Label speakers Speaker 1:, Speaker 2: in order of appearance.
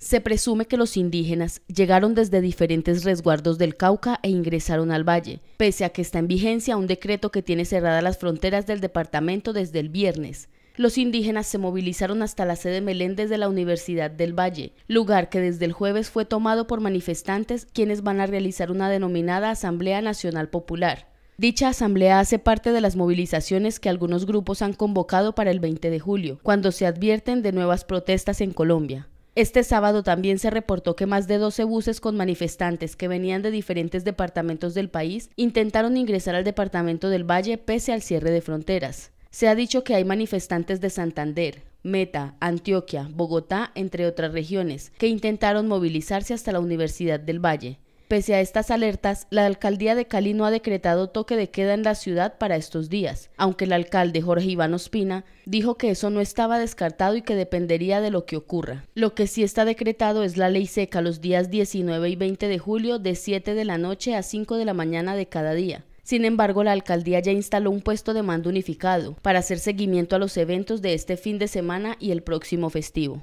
Speaker 1: Se presume que los indígenas llegaron desde diferentes resguardos del Cauca e ingresaron al valle, pese a que está en vigencia un decreto que tiene cerradas las fronteras del departamento desde el viernes. Los indígenas se movilizaron hasta la sede Meléndez de la Universidad del Valle, lugar que desde el jueves fue tomado por manifestantes quienes van a realizar una denominada Asamblea Nacional Popular. Dicha asamblea hace parte de las movilizaciones que algunos grupos han convocado para el 20 de julio, cuando se advierten de nuevas protestas en Colombia. Este sábado también se reportó que más de 12 buses con manifestantes que venían de diferentes departamentos del país intentaron ingresar al departamento del Valle pese al cierre de fronteras. Se ha dicho que hay manifestantes de Santander, Meta, Antioquia, Bogotá, entre otras regiones, que intentaron movilizarse hasta la Universidad del Valle. Pese a estas alertas, la alcaldía de Cali no ha decretado toque de queda en la ciudad para estos días, aunque el alcalde Jorge Iván Ospina dijo que eso no estaba descartado y que dependería de lo que ocurra. Lo que sí está decretado es la ley seca los días 19 y 20 de julio de 7 de la noche a 5 de la mañana de cada día. Sin embargo, la alcaldía ya instaló un puesto de mando unificado para hacer seguimiento a los eventos de este fin de semana y el próximo festivo.